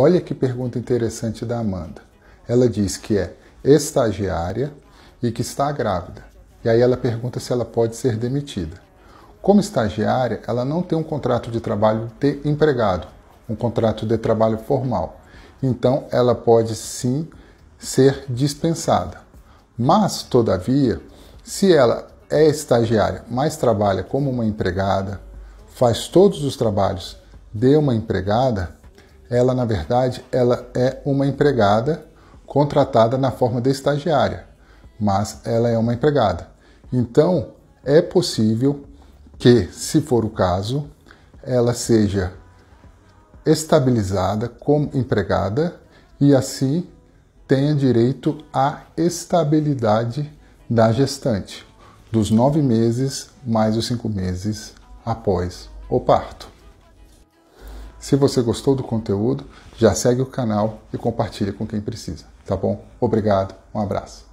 Olha que pergunta interessante da Amanda. Ela diz que é estagiária e que está grávida. E aí ela pergunta se ela pode ser demitida. Como estagiária, ela não tem um contrato de trabalho de empregado, um contrato de trabalho formal. Então, ela pode sim ser dispensada. Mas, todavia, se ela é estagiária, mas trabalha como uma empregada, faz todos os trabalhos de uma empregada, ela na verdade ela é uma empregada contratada na forma de estagiária, mas ela é uma empregada. Então, é possível que, se for o caso, ela seja estabilizada como empregada e assim tenha direito à estabilidade da gestante, dos nove meses mais os cinco meses após o parto. Se você gostou do conteúdo, já segue o canal e compartilha com quem precisa, tá bom? Obrigado, um abraço.